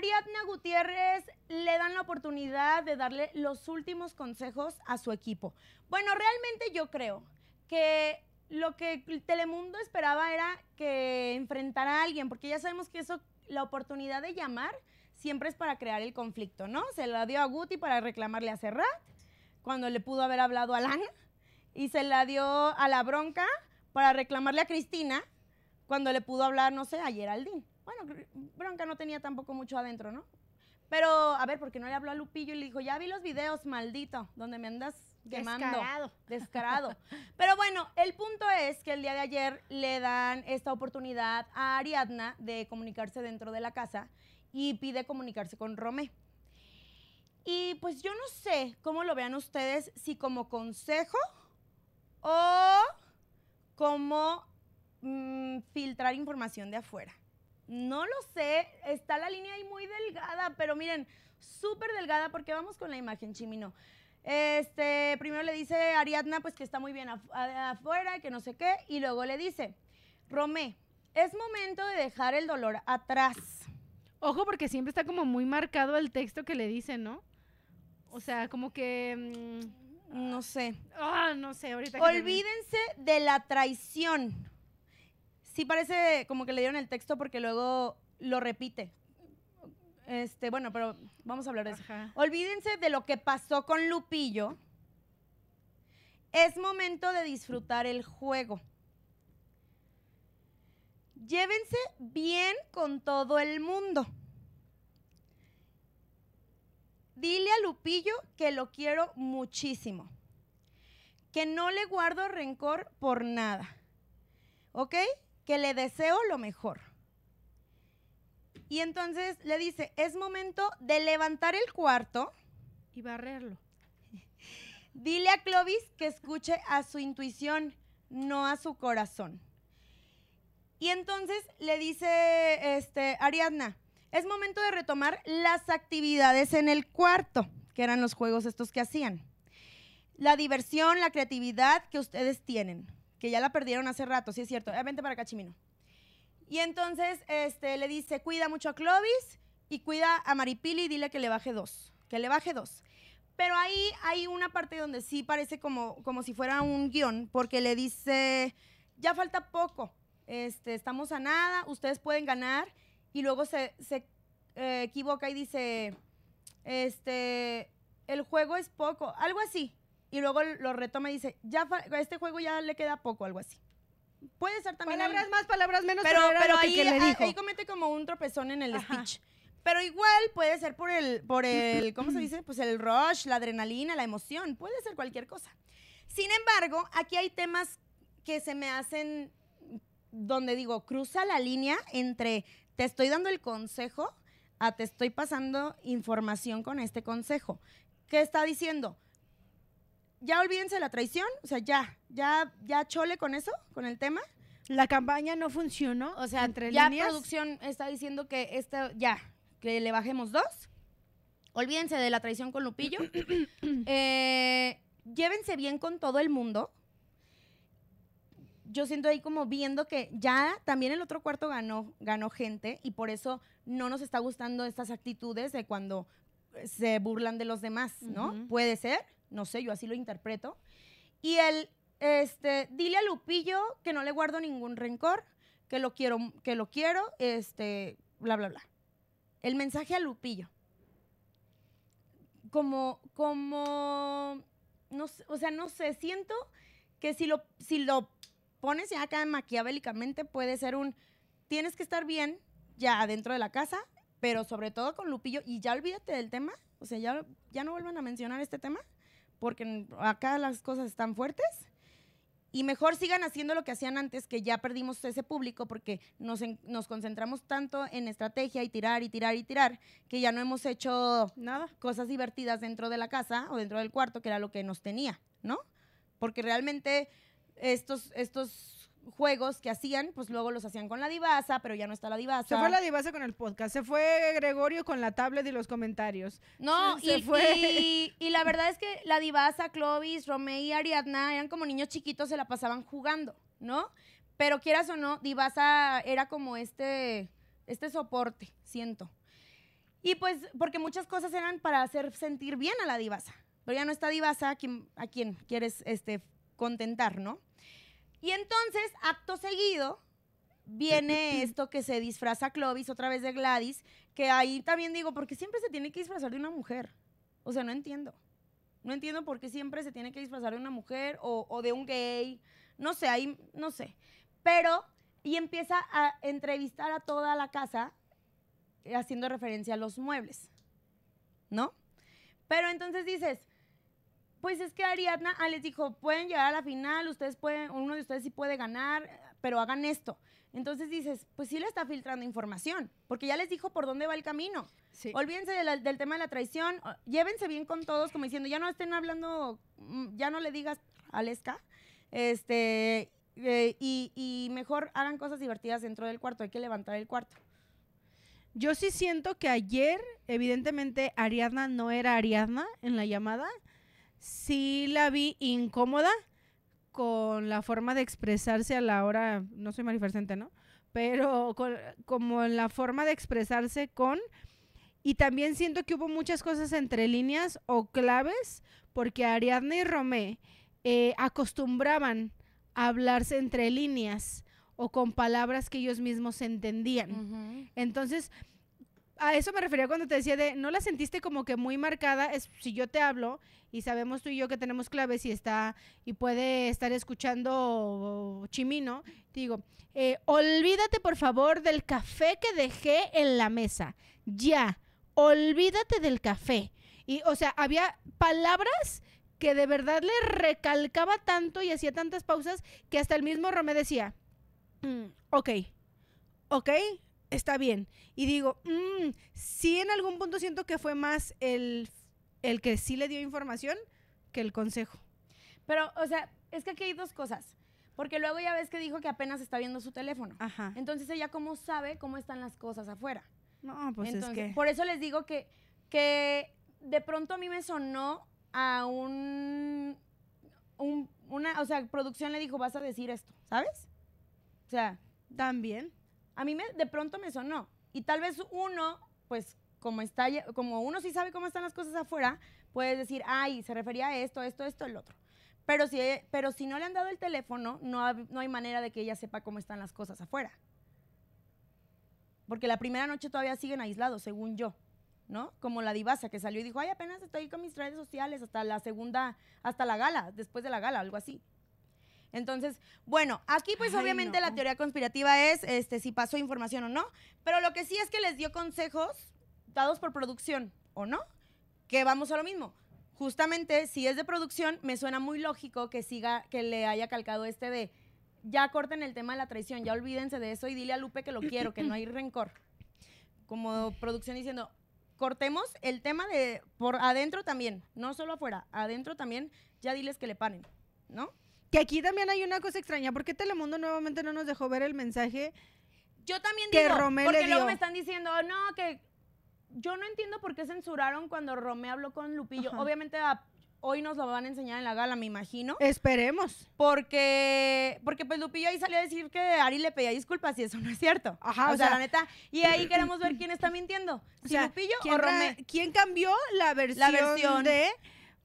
Ariadna Gutiérrez le dan la oportunidad de darle los últimos consejos a su equipo. Bueno, realmente yo creo que lo que Telemundo esperaba era que enfrentara a alguien, porque ya sabemos que eso, la oportunidad de llamar siempre es para crear el conflicto, ¿no? Se la dio a Guti para reclamarle a Serrat, cuando le pudo haber hablado a Lana, y se la dio a la bronca para reclamarle a Cristina, cuando le pudo hablar, no sé, a Geraldine. Bueno, Bronca no tenía tampoco mucho adentro, ¿no? Pero, a ver, porque no le habló a Lupillo y le dijo, ya vi los videos, maldito, donde me andas quemando. Descarado. Descarado. Pero bueno, el punto es que el día de ayer le dan esta oportunidad a Ariadna de comunicarse dentro de la casa y pide comunicarse con Romé. Y pues yo no sé cómo lo vean ustedes, si como consejo o como mm, filtrar información de afuera. No lo sé, está la línea ahí muy delgada, pero miren, súper delgada porque vamos con la imagen, Chimino. Este, primero le dice Ariadna pues que está muy bien afuera afuera, que no sé qué, y luego le dice, Romé, es momento de dejar el dolor atrás. Ojo porque siempre está como muy marcado el texto que le dice, ¿no? O sea, como que... Mm, no sé. Ah, no sé, ahorita. Olvídense de la traición sí parece como que le dieron el texto porque luego lo repite. Este, bueno, pero vamos a hablar de eso. Olvídense de lo que pasó con Lupillo. Es momento de disfrutar el juego. Llévense bien con todo el mundo. Dile a Lupillo que lo quiero muchísimo. Que no le guardo rencor por nada. ¿Ok? que le deseo lo mejor. Y entonces le dice, es momento de levantar el cuarto. Y barrerlo. Dile a Clovis que escuche a su intuición, no a su corazón. Y entonces le dice este, Ariadna, es momento de retomar las actividades en el cuarto, que eran los juegos estos que hacían. La diversión, la creatividad que ustedes tienen que ya la perdieron hace rato, sí es cierto. Ah, vente para acá, Y entonces este, le dice, cuida mucho a Clovis y cuida a Maripili y dile que le baje dos, que le baje dos. Pero ahí hay una parte donde sí parece como, como si fuera un guión, porque le dice, ya falta poco, este, estamos a nada, ustedes pueden ganar. Y luego se, eh, equivoca y dice, este, el juego es poco, algo así y luego lo retoma y dice, ya este juego ya le queda poco, algo así. Puede ser también. Palabras más, palabras menos, pero, ah, ahí, comete como un tropezón en el speech. Pero igual puede ser por el, por el, ¿cómo se dice? Pues el rush, la adrenalina, la emoción. Puede ser cualquier cosa. Sin embargo, aquí hay temas que se me hacen donde digo, cruza la línea entre te estoy dando el consejo a te estoy pasando información con este consejo. ¿Qué está diciendo? ya olvídense de la traición, o sea, ya, ya, ya chole con eso, con el tema. La campaña no funcionó, o sea, entre ya producción está diciendo que esta, ya, que le bajemos dos. Olvídense de la traición con Lupillo. Eh, llévense bien con todo el mundo. Yo siento ahí como viendo que ya también el otro cuarto ganó, ganó gente y por eso no nos está gustando estas actitudes de cuando se burlan de los demás, ¿no? Puede ser no sé, yo así lo interpreto. Y el, este, dile a Lupillo que no le guardo ningún rencor, que lo quiero, que lo quiero, este, bla, bla, bla. El mensaje a Lupillo. Como, como, no sé, o sea, no sé, siento que si lo, si lo pones ya acá maquiavélicamente puede ser un, tienes que estar bien ya dentro de la casa, pero sobre todo con Lupillo, y ya olvídate del tema, o sea, ya, ya no vuelvan a mencionar este tema, porque acá las cosas están fuertes. Y mejor sigan haciendo lo que hacían antes, que ya perdimos ese público porque nos, nos concentramos tanto en estrategia y tirar y tirar y tirar, que ya no hemos hecho nada, cosas divertidas dentro de la casa o dentro del cuarto, que era lo que nos tenía, ¿no? Porque realmente estos, estos juegos que hacían, pues luego los hacían con la divasa, pero ya no está la divasa. Se fue la divasa con el podcast, se fue Gregorio con la tablet y los comentarios. No, se y, fue. Y, la verdad es que la divasa, Clovis, Romeo y Ariadna eran como niños chiquitos, se la pasaban jugando, ¿no? Pero quieras o no, divasa era como este, este soporte, siento. Y pues, porque muchas cosas eran para hacer sentir bien a la divasa. Pero ya no está divasa a quien, a quieres este, contentar, ¿no? Y entonces, acto seguido, viene esto que se disfraza Clovis otra vez de Gladys, que ahí también digo, porque siempre se tiene que disfrazar de una mujer. O sea, no entiendo. No entiendo por qué siempre se tiene que disfrazar de una mujer o, o de un gay. No sé, ahí no sé. Pero, y empieza a entrevistar a toda la casa haciendo referencia a los muebles, ¿no? Pero entonces dices, pues es que Ariadna ah, les dijo, pueden llegar a la final, ustedes pueden, uno de ustedes sí puede ganar, pero hagan esto. Entonces dices, pues sí le está filtrando información, porque ya les dijo por dónde va el camino. Olvídense del tema de la traición, llévense bien con todos, como diciendo, ya no estén hablando, mm, ya no le digas Alesca, este, eh, y, y mejor hagan cosas divertidas dentro del cuarto, hay que levantar el cuarto. Yo sí siento que ayer, evidentemente, Ariadna no era Ariadna en la llamada, sí la vi incómoda con la forma de expresarse a la hora, no soy manifestante, ¿no? Pero como en la forma de expresarse con... Y también siento que hubo muchas cosas entre líneas o claves, porque Ariadne y Romé eh, acostumbraban a hablarse entre líneas o con palabras que ellos mismos entendían. Entonces, a eso me refería cuando te decía de, ¿no la sentiste como que muy marcada? Es, si yo te hablo y sabemos tú y yo que tenemos claves y está, y puede estar escuchando Chimino, te digo, eh, olvídate por favor del café que dejé en la mesa, ya, olvídate del café. Y, o sea, había palabras que de verdad le recalcaba tanto y hacía tantas pausas que hasta el mismo Romé decía, mm, ok, ok, está bien. Y digo, mm, sí en algún punto siento que fue más el, que sí le dio información que el consejo. Pero, o sea, es que aquí hay dos cosas. Porque luego ya ves que dijo que apenas está viendo su teléfono. Ajá. Entonces ella cómo sabe cómo están las cosas afuera. No, pues es que... Por eso les digo que, que de pronto a mí me sonó a un, una, o sea, producción le dijo, vas a decir esto, ¿sabes? O sea... También a mí me, de pronto me sonó. Y tal vez uno, pues como, está, como uno sí sabe cómo están las cosas afuera, puede decir, ay, se refería a esto, esto, esto, el otro. Pero si, pero si no le han dado el teléfono, no, no hay manera de que ella sepa cómo están las cosas afuera. Porque la primera noche todavía siguen aislados, según yo, ¿no? Como la divasa que salió y dijo, ay, apenas estoy con mis redes sociales hasta la segunda, hasta la gala, después de la gala, algo así. Entonces, bueno, aquí pues obviamente la teoría conspirativa es este si pasó información o no, pero lo que sí es que les dio consejos dados por producción, ¿o no? Que vamos a lo mismo. Justamente si es de producción, me suena muy lógico que siga que le haya calcado este de ya corten el tema de la traición, ya olvídense de eso y dile a Lupe que lo quiero, que no hay rencor. Como producción diciendo, cortemos el tema de por adentro también, no solo afuera, adentro también, ya diles que le paren, ¿no? Que aquí también hay una cosa extraña. ¿Por qué Telemundo nuevamente no nos dejó ver el mensaje? Yo también digo, porque luego me están diciendo, no, que yo no entiendo por qué censuraron cuando Romeo habló con Lupillo. Obviamente ah, hoy nos lo van a enseñar en la gala, me imagino. Esperemos. Porque, porque pues Lupillo ahí salió a decir que Ari le pedía disculpas y eso no es cierto. Ajá, o, sea, la neta. Y ahí queremos ver quién está mintiendo. Si Lupillo o ¿Quién cambió la versión, la versión de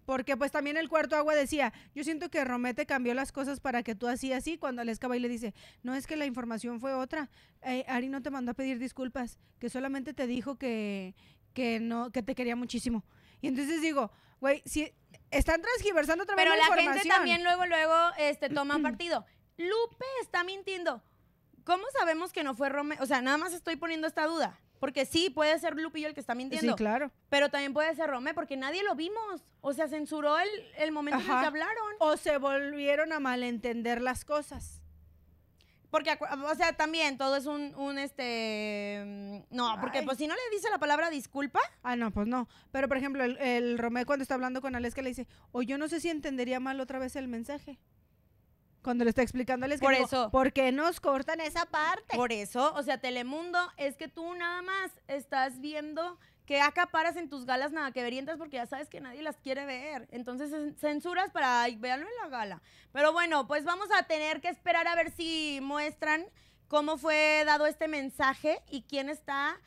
porque pues también el cuarto agua decía, yo siento que Romete cambió las cosas para que tú así así, cuando le va y le dice, no es que la información fue otra, eh, Ari no te mandó a pedir disculpas, que solamente te dijo que, que no, que te quería muchísimo. Y entonces digo, güey, si están transgiversando otra Pero vez la, la gente también luego, luego, este, toma partido. Lupe está mintiendo. ¿Cómo sabemos que no fue Romete? O sea, nada más estoy poniendo esta duda. Porque sí, puede ser Lupillo el que está mintiendo. Sí, claro. Pero también puede ser Romé, porque nadie lo vimos. O sea, censuró el, el momento en que hablaron. O se volvieron a malentender las cosas. Porque, o sea, también todo es un, este... Mm, no, porque pues si no le dice la palabra disculpa... Ah, no, pues no. Pero, por ejemplo, el, el Romé cuando está hablando con Aleska le dice, o yo no sé si entendería mal otra vez el mensaje. Cuando le está explicando les por eso. ¿por qué nos cortan esa parte? Por eso, o sea, Telemundo es que tú nada más estás viendo que acaparas en tus galas nada que verientas porque ya sabes que nadie las quiere ver. Entonces censuras para, ay, en la gala. Pero bueno, pues vamos a tener que esperar a ver si muestran cómo fue dado este mensaje y quién está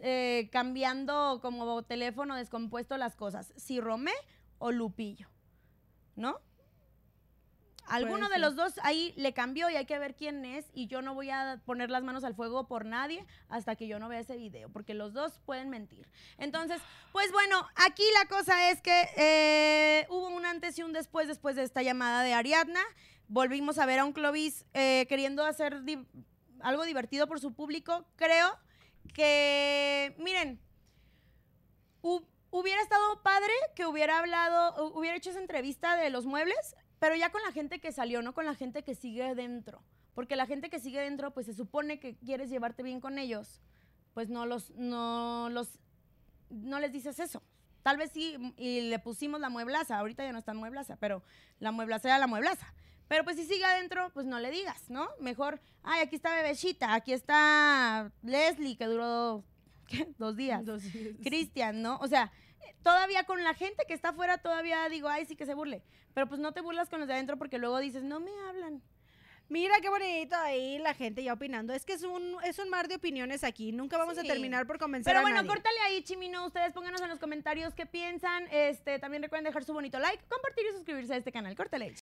eh, cambiando como teléfono descompuesto las cosas, si Romé o Lupillo, ¿no? Alguno de los dos ahí le cambió y hay que ver quién es y yo no voy a poner las manos al fuego por nadie hasta que yo no vea ese video, porque los dos pueden mentir. Entonces, pues bueno, aquí la cosa es que eh, hubo un antes y un después después de esta llamada de Ariadna. Volvimos a ver a un Clovis eh, queriendo hacer algo divertido por su público. Creo que, miren, hubiera estado padre que hubiera hablado, hubiera hecho esa entrevista de los muebles pero ya con la gente que salió, no con la gente que sigue dentro. Porque la gente que sigue dentro, pues se supone que quieres llevarte bien con ellos, pues no los, no los, no les dices eso. Tal vez sí, y le pusimos la mueblaza, ahorita ya no está mueblaza, pero la mueblaza era la mueblaza. Pero pues si sigue adentro, pues no le digas, ¿no? Mejor, ay, aquí está bebecita aquí está Leslie, que duró ¿qué? Dos días. Dos días. Cristian, ¿no? O sea, todavía con la gente que está afuera, todavía digo, ay, sí que se burle. Pero pues no te burlas con los de adentro porque luego dices, no me hablan. Mira qué bonito ahí la gente ya opinando. Es que es un, es un mar de opiniones aquí. Nunca vamos a terminar por convencer Pero bueno, córtale ahí, Chimino. Ustedes pónganos en los comentarios qué piensan. Este, también recuerden dejar su bonito like, compartir y suscribirse a este canal. Córtale.